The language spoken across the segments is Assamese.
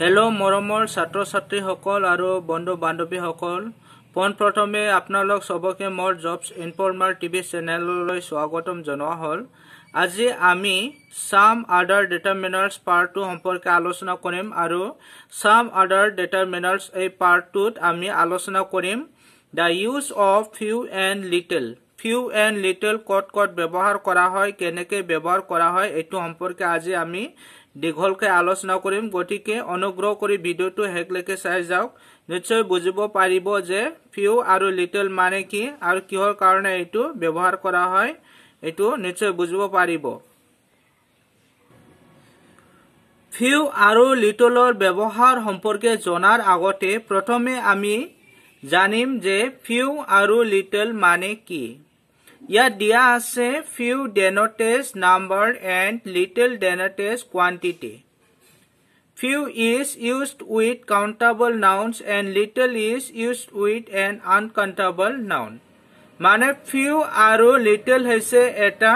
হেল্ল' মৰমৰ ছাত্ৰ ছাত্ৰীসকল আৰু বন্ধু বান্ধৱীসকল পোনপ্ৰথমে আপোনালোক চবকে মোৰ জবছ ইনফৰ্মাৰ টিভি চেনেললৈ স্বাগতম জনোৱা হ'ল আজি আমি ছাম আৰ্ডাৰ ডিটাৰমিনাৰ্ছ পাৰ্টটো সম্পৰ্কে আলোচনা কৰিম আৰু ছাম আৰ্ডাৰ ডিটাৰমিনাৰ্ছ এই পাৰ্টটোত আমি আলোচনা কৰিম the use of few and little few and little কট কট ব্যৱহাৰ কৰা হয় কেনেকৈ ব্যৱহাৰ কৰা হয় এইটো সম্পৰ্কে আজি আমি দীঘলকৈ আলোচনা কৰিম গতিকে অনুগ্ৰহ কৰি ভিডিঅ'টো শেষলৈকে চাই যাওক নিশ্চয় বুজিব পাৰিব যে ফিউ আৰু লিটল মানে কি আৰু কিহৰ কাৰণে এইটো ব্যৱহাৰ কৰা হয় এইটো নিশ্চয় বুজিব পাৰিব ফিউ আৰু লিটলৰ ব্যৱহাৰ সম্পৰ্কে জনাৰ আগতে প্ৰথমে আমি জানিম যে ফিউ আৰু লিটল মানে কি ইয়াত দিয়া আছে few denotes number and little denotes quantity few is use with countable nouns and little is use with and uncountable noun মানে ফিউ আৰু লিটল হৈছে এটা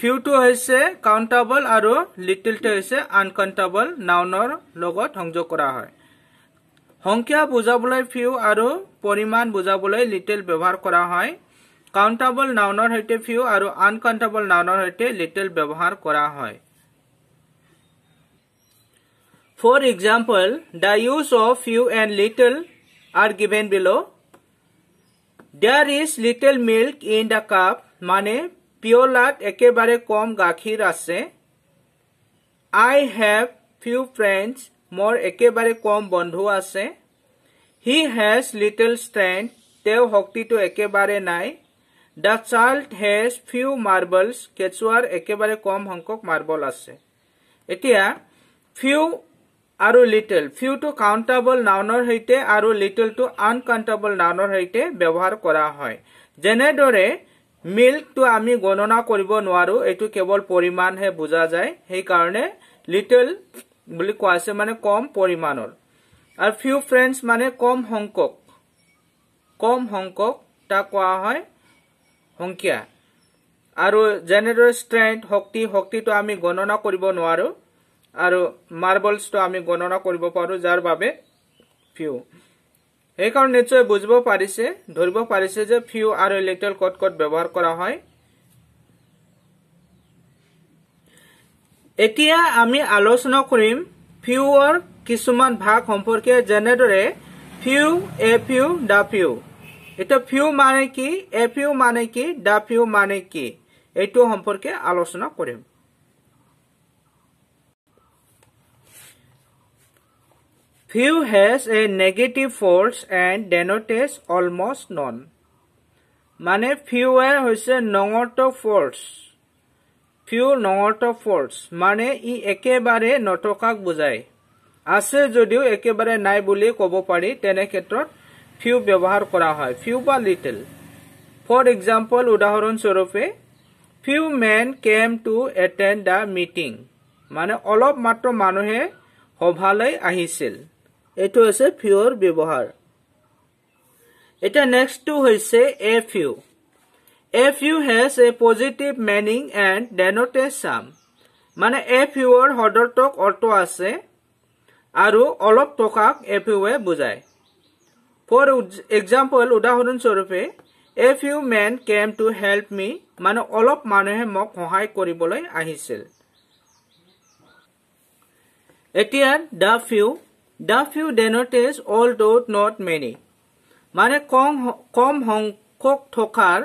ফিউটো হৈছে কাউণ্টাবল আৰু লিটলটো হৈছে আনকাউণ্টাবল নাউনৰ লগত সংযোগ কৰা হয় সংখ্যা বুজাবলৈ ফিউ আৰু পৰিমাণ বুজাবলৈ লিটেল ব্যৱহাৰ কৰা হয় কাউণ্টাবল নাউনৰ সৈতে ফিউ আৰু আনকাউণ্টাবল নাউনৰ সৈতে লিটেল ব্যৱহাৰ কৰা হয় for example the use of few and little are given below' there is little milk in the cup মানে পিয়লাত একেবাৰে কম গাখীৰ আছে আই হেভ ফিউ ফ্ৰেণ্ডছ মোৰ একেবাৰে কম বন্ধু আছে হি হেজ লিটল ষ্ট্ৰেণ্ড তেওঁ শক্তিটো একেবাৰে নাই the child has few marbles কেঁচুৱাৰ একেবাৰে কম সংখ্যক মাৰ্বল আছে এতিয়া ফিউ আৰু লিটল ফিউটো কাউণ্টেবল নাউনৰ সৈতে আৰু লিটলটো আনকাউণ্টেবল নাউনৰ সৈতে ব্যৱহাৰ কৰা হয় যেনেদৰে মিল্কটো আমি গণনা কৰিব নোৱাৰো এইটো কেৱল পৰিমাণহে বুজা যায় সেইকাৰণে লিটল বুলি কোৱা হৈছে মানে কম পৰিমাণৰ আৰু ফিউ ফ্ৰেণ্ডছ মানে কম সংখ্যক কম সংখ্যক তাক কোৱা হয় সংখ্যা আৰু যেনেদৰে ষ্ট্ৰেংথ শক্তি শক্তিটো আমি গণনা কৰিব নোৱাৰোঁ আৰু মাৰ্বলছটো আমি গণনা কৰিব পাৰোঁ যাৰ বাবে ফিউ সেইকাৰণে নিশ্চয় বুজিব পাৰিছে ধৰিব পাৰিছে যে ফিউ আৰু ইলেক্ট্ৰিয়েল কট কট ব্যৱহাৰ কৰা হয় এতিয়া আমি আলোচনা কৰিম ফিউৰ কিছুমান ভাগ সম্পৰ্কে যেনেদৰে few a few the few এতিয়া ফিউ মানে কি এ ফিউ মানে কি দ্য ফিউ মানে কি এইটো সম্পৰ্কে আলোচনা কৰিম few has a negative force and denotes almost none মানে ফিউৱে হৈছে not force few not of force মানে ই একেবাৰে নথকাক বুজায় আছে যদিও একেবাৰে নাই বুলি ক'ব পাৰি তেনে ক্ষেত্ৰত ফিউ ব্যৱহাৰ কৰা হয় ফিউ বা লিটল ফৰ এক্সাম্পল উদাহৰণস্বৰূপে few men came to attend the meeting মানে অলপ মাত্ৰ মানুহে সভালৈ আহিছিল এইটো হৈছে ফিউৰ ব্যৱহাৰ এতিয়া নেক্সটটো হৈছে a few A few has a positive meaning and denotes some. মানে এ ফিউৰ শব্দটোক অৰ্থ আছে আৰু অলপ টকাক এ ফিউৱে বুজায় ফৰ এক্সাম্পল উদাহৰণস্বৰূপে a few men came to help me মানে অলপ মানুহে মোক সহায় কৰিবলৈ আহিছিল এতিয়া the few the few denotes all doubt not many মানে কম কম সংখ্যক থকাৰ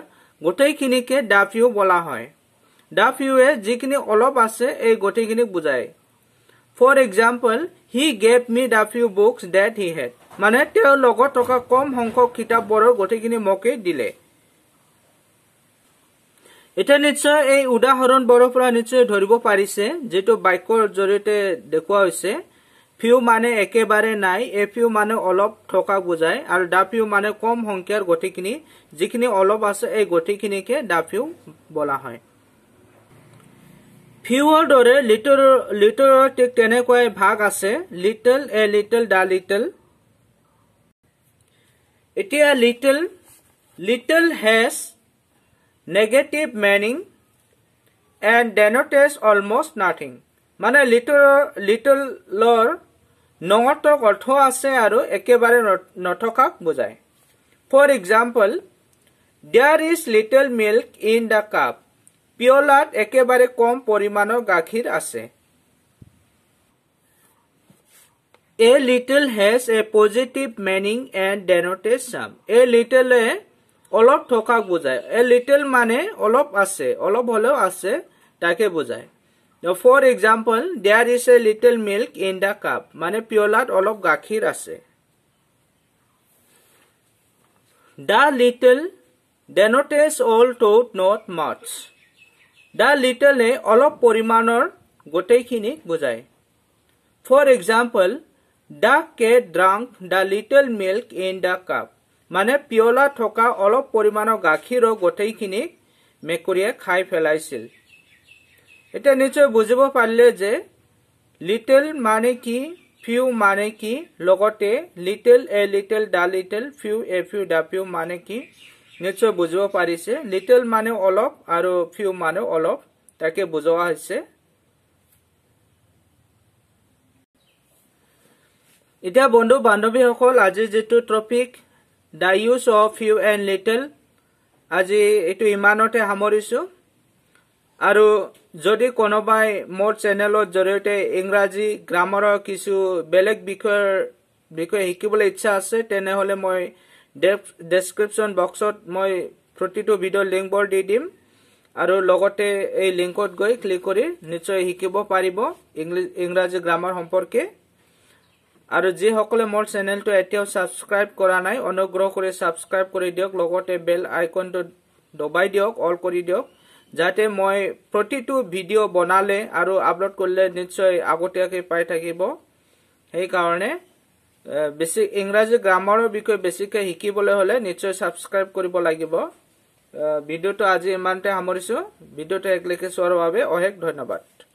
গোটেইখিনিকে ডাফিউ বলা হয় ডাফিউয়ে যিখিনি অলপ আছে এই গোটেইখিনিক বুজায় for example he gave me the few books that he had মানে তেওঁৰ লগত থকা কম সংখ্যক কিতাপবোৰৰ গোটেইখিনি মোকেই দিলে এতিয়া নিশ্চয় এই উদাহৰণবোৰৰ পৰা নিশ্চয় ধৰিব পাৰিছে যিটো বাক্যৰ জৰিয়তে দেখুওৱা হৈছে ফিউ মানে একেবাৰে নাই এ ফিউ মানে অলপ থকা বুজায় আৰু ডা ডাফিউ মানে কম সংখ্যাৰ গতিখিনি যিখিনি অলপ আছে এই গতিখিনিকে ডা ডাফিউ বলা হয় ফিউৰ দৰে লিটৰ লিটৰৰ ঠিক তেনেকুৱাই ভাগ আছে little a little the little এতিয়া little little has negative meaning and denotes almost nothing মানে লিটৰ লিটলৰ নঙতক অৰ্থ আছে আৰু একেবাৰে নথকাক বুজায় for example there is little milk in the cup পিয়লাত একেবাৰে কম পৰিমাণৰ গাখীৰ আছে a little has a positive meaning and denotes some a লিটলে অলপ থকাক বুজায় এ লিটল মানে অলপ আছে অলপ হ'লেও আছে তাকে বুজায় Now, for example, there is a little milk in the cup. Mane piolat olop gakhir ase. The little denotes all toad not much. The little e olop porimanor gotekini gozai. For example, the cat drank the little milk in the cup. Mane piolat hoka olop porimano gakhiro gotekini mekuria kai felaisil. এটা নিশ্চয় বুজিব পাৰিলে যে লিটেল মানে কি ফিউ মানে কি লগতে little a little the little few a few the few মানে কি নিশ্চয় বুজিব পাৰিছে লিটল মানে অলপ আৰু ফিউ মানে অলপ তাকে বুজোৱা হৈছে এতিয়া বন্ধু বান্ধৱীসকল আজি যিটো topic the use of few and little আজি এইটো ইমানতে সামৰিছোঁ আৰু যদি কোনোবাই মোৰ চেনেলৰ জৰিয়তে ইংৰাজী গ্ৰামাৰৰ কিছু বেলেগ বিষয়ৰ বিষয়ে শিকিবলৈ ইচ্ছা আছে তেনেহ'লে মই ডেছক্ৰিপশ্যন বক্সত মই প্ৰতিটো ভিডিঅ' লিংকবোৰ দি দিম আৰু লগতে এই লিংকত গৈ ক্লিক কৰি নিশ্চয় শিকিব পাৰিব ইংৰাজী গ্ৰামাৰ সম্পৰ্কে আৰু যিসকলে মোৰ চেনেলটো এতিয়াও ছাবস্ক্ৰাইব কৰা নাই অনুগ্ৰহ কৰি ছাবস্ক্ৰাইব কৰি দিয়ক লগতে বেল আইকনটো দবাই দিয়ক অল কৰি দিয়ক যাতে মই প্ৰতিটো ভিডিঅ' বনালে আৰু আপলোড কৰিলে নিশ্চয় আগতীয়াকৈ পাই থাকিব সেইকাৰণে বেছি ইংৰাজী গ্ৰামাৰৰ বিষয়ে বেছিকৈ শিকিবলৈ হ'লে নিশ্চয় ছাবস্ক্ৰাইব কৰিব লাগিব ভিডিঅ'টো আজি ইমানতে সামৰিছোঁ ভিডিঅ'টো এক একলেখে চোৱাৰ বাবে অশেষ ধন্যবাদ